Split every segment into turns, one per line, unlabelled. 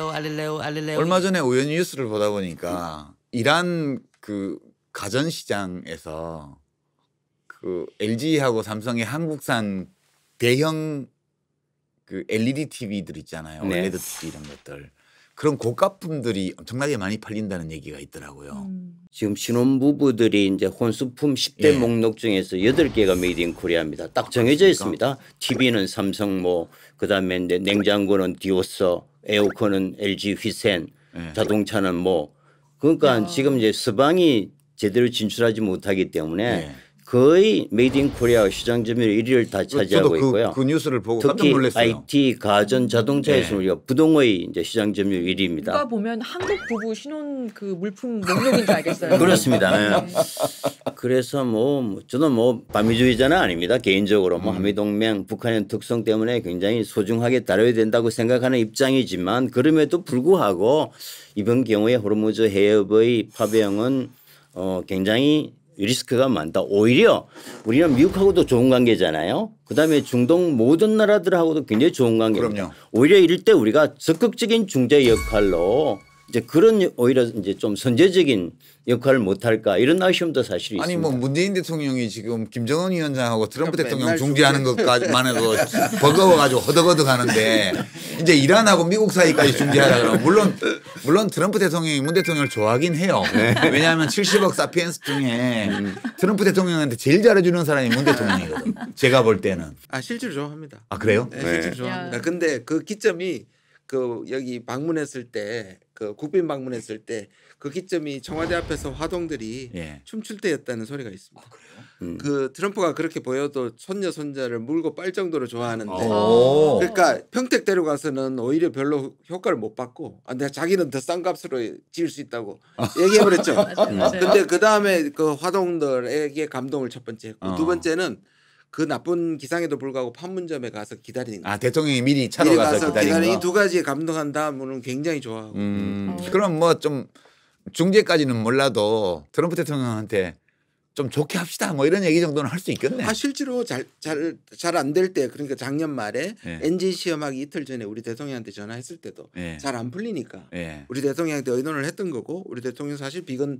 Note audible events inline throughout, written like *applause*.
알릴레오 알릴레오 알릴레오 얼마 전에 우연히
뉴스를 보다 보니까 이란 그 가전 시장에서 그 LG하고 삼성의 한국산 대형 그 LED TV들 있잖아요. 네. LED TV 이런 것들. 그런 고가품들이 엄청나게 많이 팔린다는 얘기가 있더라고요. 음.
지금 신혼부부들이 이제 혼수품 10대 예. 목록 중에서 8개가 메이드 인 코리아입니다. 딱 정해져 있습니다. TV는 삼성 뭐 그다음에 이제 냉장고는 디오서 에어컨은 LG 휘센, 네. 자동차는 뭐 그러니까 지금 이제 서방이 제대로 진출하지 못하기 때문에 예. 거의 메이드 인 코리아 시장 점유율 1위를 다 그, 차지하고 그, 있고요. 그 뉴스를 보고 특히 IT, 가전, 자동차에서 네. 우리가 부동의 이제 시장 점유율 1위입니다. 누가
보면 한국 부부 신혼 그 물품 목록인 줄 알겠어요. *laughs*
그렇습니다. 네. 그래서 뭐, 뭐 저는 뭐 반미주의자는 아닙니다. 개인적으로 뭐 한미동맹 음. 북한의 특성 때문에 굉장히 소중하게 다뤄야 된다고 생각하는 입장이지만 그럼에도 불구하고 이번 경우에 호르무즈 해협의 파병은 어 굉장히 리스크가 많다. 오히려 우리는 미국하고도 좋은 관계잖아요. 그다음에 중동 모든 나라들하고도 굉장히 좋은 관계입니다. 그럼요. 오히려 이럴 때 우리가 적극적인 중재 역할로 이제 그런 오히려 이제 좀 선제적인 역할을 못할까 이런 아쉬움도 사실 있습니다. 아니 뭐
문재인 대통령이 지금 김정은 위원장하고 트럼프 그러니까 대통령 중재하는 것까지만 해도 *laughs* 버거워가지고 허덕허덕 하는데 이제 이란하고 미국 사이까지 중재하라 그러면 물론 물론 트럼프 대통령이 문 대통령을 좋아하긴 해요. 네. 왜냐하면 70억 사피엔스 중에 트럼프 대통령한테 제일 잘해주는 사람이 문 대통령이거든. 제가 볼 때는.
아실질로 좋아합니다.
아 그래요? 네, 실제로 네.
좋아합니다. 근데 그 기점이 그 여기 방문했을 때그 국빈 방문했을 때 그 기점이 청와대 앞에서 화동들이 예. 춤출 때였다는 소리가 있습니다. 아, 음. 그 트럼프가 그렇게 보여도 손녀 손자를 물고 빨 정도로 좋아하는데 아. 그러니까 평택 데려가서는 오히려 별로 효과를 못 받고 아, 내가 자기는 더 싼 값으로 지을 수 있다고 *laughs* 얘기해 버렸죠. 근데 그다음에 그 화동들에게 감동을 첫 번째 했고 어. 두 번째는 그 나쁜 기상에도 불구하고 판문점에 가서 기다리는
거. 아 대통령이 미리 차로 미리 가서, 가서 기다리는 거. 두
가지에 감동한다
하면 굉장히 좋아하고. 음, 음. 어. 그럼 뭐 좀 중재까지는 몰라도 트럼프 대통령한테 좀 좋게 합시다 뭐 이런 얘기 정도는 할 수 있겠네. 아 실제로 잘
잘 잘 안 될 때 그러니까 작년 말에 예. NG 시험하기 이틀 전에 우리 대통령한테 전화했을 때도 예. 잘안 풀리니까 예. 우리 대통령한테 의논을 했던 거고 우리 대통령 사실 비건을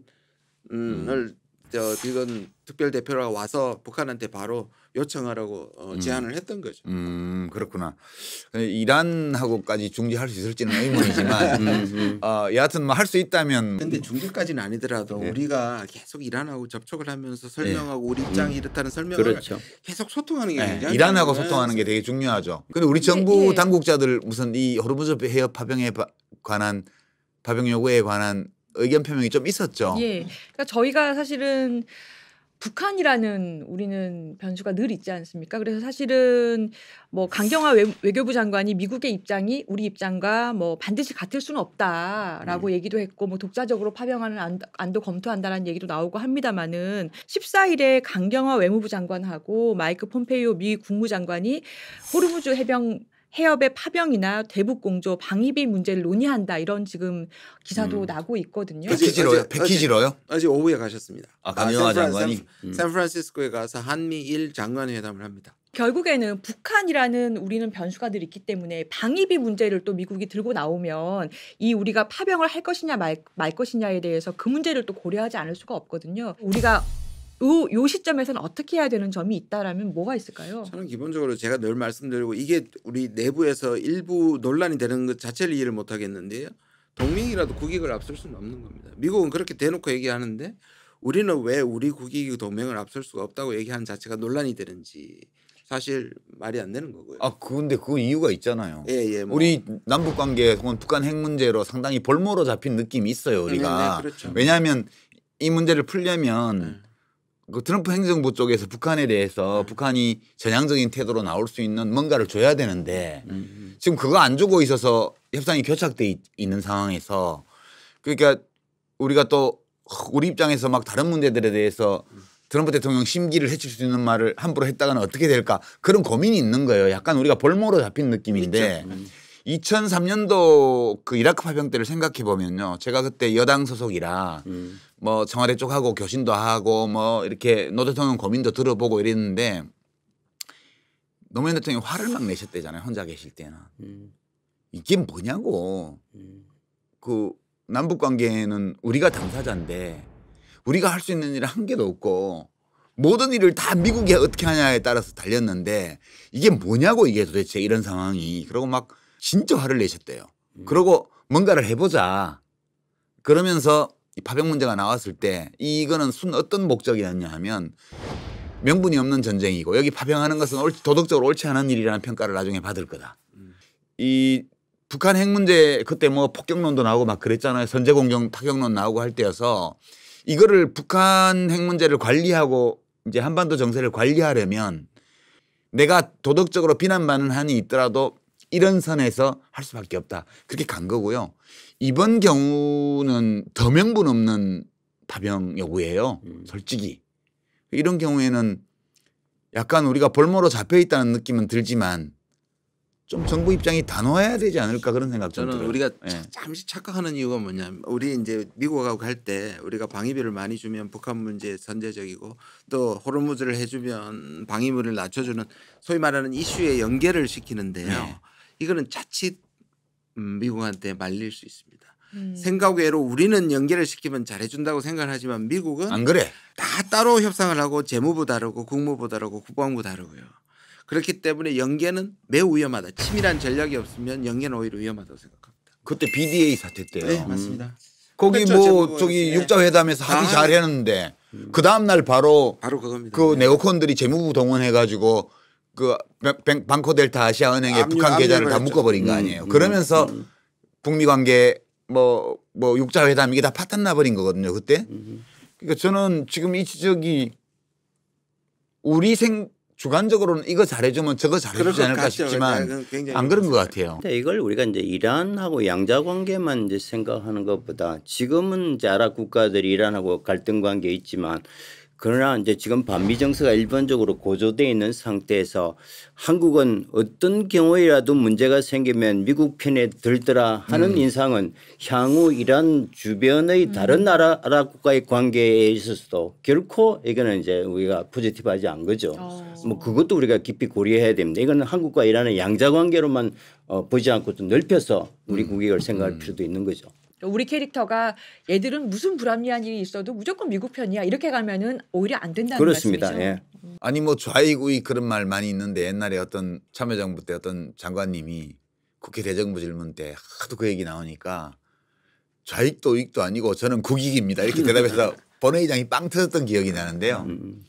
음. 음. 저 비건 특별 대표가 와서 북한한테 바로 요청하라고
어, 음. 제안을 했던 거죠. 음 그렇구나. 이란하고까지 중재할 수 있을지는 의문이지만 *laughs* 음, 음. 어, 여하튼 뭐할수 있다면. 근데 중재까지는 아니더라도 네.
우리가 계속 이란하고 접촉을 하면서 설명하고 네. 우리 입장이 이렇다는 설명을 그렇죠. 계속 소통하는 게
네. 이란하고 소통하는 게 되게 중요하죠. 근데 우리 정부 당국자들 무슨 이 호르무즈 해협 파병에 관한 파병 요구에 관한 의견 표명이 좀 있었죠.
예. 그러니까 저희가 사실은 북한이라는 우리는 변수가 늘 있지 않습니까? 그래서 사실은 뭐 강경화 외, 교부 장관이 미국의 입장이 우리 입장과 뭐 반드시 같을 수는 없다라고 음. 얘기도 했고 뭐 독자적으로 파병하는 안, 안도 검토한다라는 얘기도 나오고 합니다만은 14일에 강경화 외무부 장관하고 마이크 폼페이오 미 국무장관이 호르무즈 해병 해협의 파병이나 대북 공조 방위비 문제를 논의한다 이런 지금 기사도 음. 나고 있거든요.
백희지로요? 백희지로요? 아직
오후에 가셨습니다. 아, 아 강영화 장관이 음. 샌프란시스코에 가서 한미일 장관 회담을 합니다.
결국에는 북한이라는 우리는 변수가 늘 있기 때문에 방위비 문제를 또 미국이 들고 나오면 이 우리가 파병을 할 것이냐 말, 말 것이냐에 대해서 그 문제를 또 고려하지 않을 수가 없거든요. 우리가 요, 요 시점에서는 어떻게 해야 되는 점이 있다라면 뭐가 있을까요? 저는
기본적으로 제가 늘 말씀드리고 이게 우리 내부에서 일부 논란이 되는 것 자체를 이해를 못 하겠는데요. 동맹이라도 국익을 앞설 수는 없는 겁니다. 미국은 그렇게 대놓고 얘기하는데 우리는 왜 우리 국익이 동맹을 앞설 수가 없다고 얘기하는 자체가 논란이 되는지
사실 말이 안 되는 거고요. 아 그런데 그 이유가 있잖아요. 예예. 예, 뭐. 우리 남북 관계 혹은 북한 핵 문제로 상당히 볼모로 잡힌 느낌이 있어요. 우리가 네, 네, 네 그렇죠. 왜냐하면 이 문제를 풀려면 네. 그 트럼프 행정부 쪽에서 북한에 대해서 네. 북한이 전향적인 태도로 나올 수 있는 뭔가를 줘야 되는데 음. 음. 지금 그거 안 주고 있어서 협상이 교착돼 있는 상황에서 그러니까 우리가 또 우리 입장에서 막 다른 문제들에 대해서 트럼프 대통령 심기를 해칠 수 있는 말을 함부로 했다가는 어떻게 될까 그런 고민이 있는 거예요. 약간 우리가 볼모로 잡힌 느낌인데 그렇죠. 음. 2003년도 그 이라크 파병 때를 생각해 보면요. 제가 그때 여당 소속이라 음. 뭐 청와대 쪽하고 교신도 하고 뭐 이렇게 노 대통령 고민도 들어보고 이랬는데 노무현 대통령이 화를 막 내셨대잖아요. 혼자 계실 때는. 음. 이게 뭐냐고. 음. 그 남북 관계는 우리가 당사자인데 우리가 할 수 있는 일은 한 개도 없고 모든 일을 다 미국이 어떻게 하냐에 따라서 달렸는데 이게 뭐냐고 이게 도대체 이런 상황이. 그러고 막 진짜 화를 내셨대요. 음. 그러고 뭔가를 해보자. 그러면서 이 파병 문제가 나왔을 때 이거는 순 어떤 목적이었냐 하면 명분이 없는 전쟁이고 여기 파병하는 것은 옳지, 도덕적으로 옳지 않은 일이라는 평가를 나중에 받을 거다. 음. 이 북한 핵 문제 그때 뭐 폭격론도 나오고 막 그랬잖아요. 선제 공격 타격론 나오고 할 때여서 이거를 북한 핵 문제를 관리하고 이제 한반도 정세를 관리하려면 내가 도덕적으로 비난받는 한이 있더라도 이런 선에서 할 수밖에 없다. 그렇게 간 거고요. 이번 경우는 더 명분 없는 파병 요구예요. 음. 솔직히. 이런 경우에는 약간 우리가 볼모로 잡혀 있다는 느낌은 들지만 좀 정부 입장이 단호해야 되지 않을까 그런 생각 저는 들어요. 우리가 예.
잠시 착각하는 이유가 뭐냐면 우리 이제 미국하고 갈 때 우리가 방위비를 많이 주면 북한 문제 선제적이고 또 호르무즈를 해주면 방위비를 낮춰주는 소위 말하는 이슈에 연계를 시키는데요. 예. 이거는 자칫 음, 미국한테 말릴 수 있습니다. 음. 생각 외로 우리는 연결을 시키면 잘해준다고 생각 하지만 미국은 안 그래. 다 따로 협상을 하고 재무부 다르고 국무부 다르고 국방부 다르고요. 그렇기 때문에 연계는 매우 위험하다. 치밀한 전략이 없으면 연계는 오히려 위험하다고 생각합니다.
그때 BDA 사태 때요. 네 맞습니다.
음. 거기 뭐 저기 네. 육자회담에서 네. 합의 잘
했는데 음. 그 다음날 바로 바로 그겁니다. 그 네. 네오콘들이 재무부 동원해 가지고 그 방코 델타 아시아 은행에 북한 계좌를 다 묶어버린 거 음, 아니에요. 음, 그러면서 음. 북미 관계 뭐뭐 뭐 육자회담 이게 다 파탄 나버린 거거든요 그때. 그러니까 저는 지금 이 지적이 우리 생 주관적으로는 이거 잘해주면 저거
잘해주지 않을까 싶지만 네, 안 그런 것 같아요. 근데 이걸 우리가 이제 이란하고 양자 관계만 이제 생각하는 것보다 지금은 이제 아랍 국가들이 이란하고 갈등 관계 있지만 그러나 이제 지금 반미 정서가 일반적으로 고조돼 있는 상태에서 한국은 어떤 경우에라도 문제가 생기면 미국 편에 들더라 하는 음. 인상은 향후 이란 주변의 음. 다른 나라 국가의 관계에 있어서도 결코 이거는 이제 우리가 포지티브하지 않은 거죠. 어. 뭐 그것도 우리가 깊이 고려해야 됩니다. 이거는 한국과 이란의 양자 관계로만 어, 보지 않고 좀 넓혀서 우리 음. 국익을 생각할 음. 필요도 있는 거죠.
우리 캐릭터가 얘들은 무슨 불합리한 일이 있어도 무조건 미국 편이야 이렇게 가면은 오히려 안 된다는 그렇습니다. 말씀이죠. 예.
음. 아니 뭐 좌익우익 그런 말 많이 있는데 옛날에 어떤 참여정부 때 어떤 장관님이 국회 대정부 질문 때 하도 그 얘기 나오니까 좌익도 우익도 아니고 저는 국익입니다 이렇게 대답해서 *laughs* 본회의장이 빵 터졌던 기억이 나는데요. 음. 음.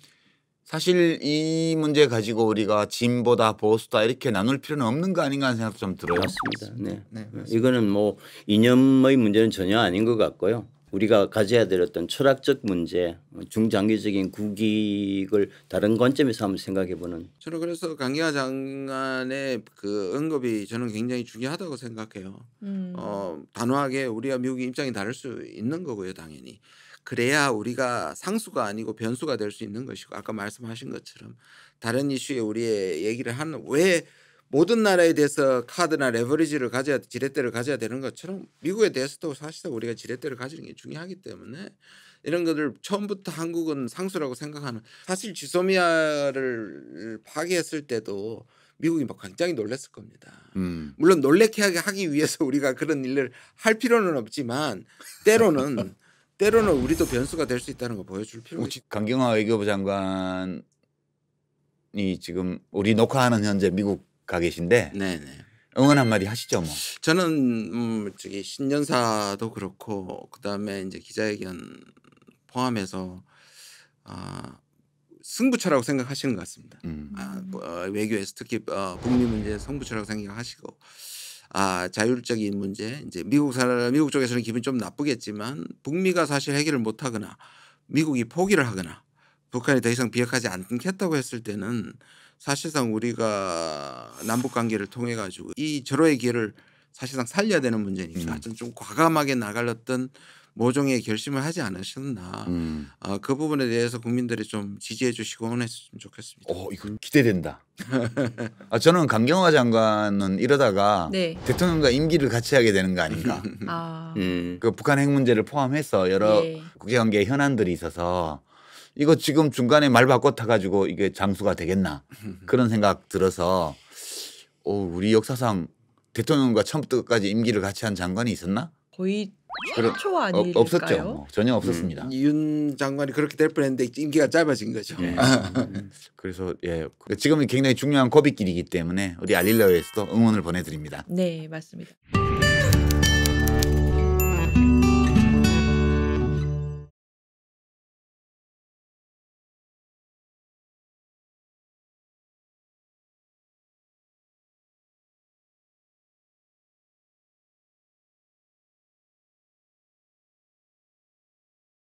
사실 이 문제 가지고 우리가 진보다 보수다 이렇게 나눌 필요는 없는 거 아닌가 하는 생각도 좀 들어요. 맞습니다.
네. 네. 네. 네 맞습니다. 이거는 뭐 이념의 문제는 전혀 아닌 것 같고요. 우리가 가져야 될 어떤 철학적 문제, 뭐 중장기적인 국익을 다른 관점에서 한번 생각해 보는.
저는 그래서 강기화 장관의 그 언급이 저는 굉장히 중요하다고 생각해요.
음.
어,
단호하게 우리와 미국의 입장이 다를 수 있는 거고요, 당연히. 그래야 우리가 상수가 아니고 변수가 될 수 있는 것이고 아까 말씀하신 것처럼 다른 이슈에 우리의 얘기를 하는 왜 모든 나라에 대해서 카드나 레버리지를 가져야 지렛대를 가져야 되는 것처럼 미국에 대해서도 사실상 우리가 지렛대를 가지는 게 중요하기 때문에 이런 것들 처음부터 한국은 상수라고 생각하는 사실 지소미아를 파괴했을 때도 미국이 막 굉장히 놀랐을 겁니다. 음. 물론 놀래게 하기 위해서 우리가 그런 일을 할 필요는 없지만 때로는 *laughs* 때로는 우리도 변수가 될 수 있다는 거 보여줄 필요가 있
강경화 외교부 장관이 지금 우리 녹화하는 현재 미국 가 계신데 네네. 응원 한마디 하시죠 뭐. 저는
음, 저기 신년사도 그렇고 그다음에 이제 기자회견 포함해서 아 승부처라고 생각하시는 것 같습니다. 음. 아, 뭐, 외교에서 특히 어, 북미 문제 승부처라고 생각하시고 아, 자율적인 문제 이제 미국 사람 미국 쪽에서는 기분 좀 나쁘겠지만 북미가 사실 해결을 못 하거나 미국이 포기를 하거나 북한이 더 이상 비핵하지 않겠다고 했을 때는 사실상 우리가 남북 관계를 통해 가지고 이 절호의 기회를 사실상 살려야 되는 문제니까 음. 좀 과감하게 나갈렸던 모종의 결심을 하지 않으셨나 음.
어, 그 부분에 대해서 국민들이 좀 지지해 주시고 응원했으면 좋겠습니다. 어, 이거 기대된다. 아, 저는 강경화 장관은 이러다가 네. 대통령과 임기를 같이 하게 되는 거 아닌가. *laughs* 아. 음. 그 북한 핵 문제를 포함해서 여러 네. 국제관계 현안들이 있어서 이거 지금 중간에 말 바꿔 타가지고 이게 장수가 되겠나 그런 생각 들어서 오, 어, 우리 역사상 대통령과 처음부터까지 임기를 같이 한 장관이 있었나?
거의 그런 최초 아닐까요? 없었죠. 뭐.
전혀 없었습니다. 음, 윤
장관이 그렇게 될 뻔했는데 임기가 짧아진 거죠. 예. 아.
그래서 예 그 지금은 굉장히 중요한 고비길이기 때문에 우리 알릴레오에서도 응원을 보내드립니다.
네 맞습니다.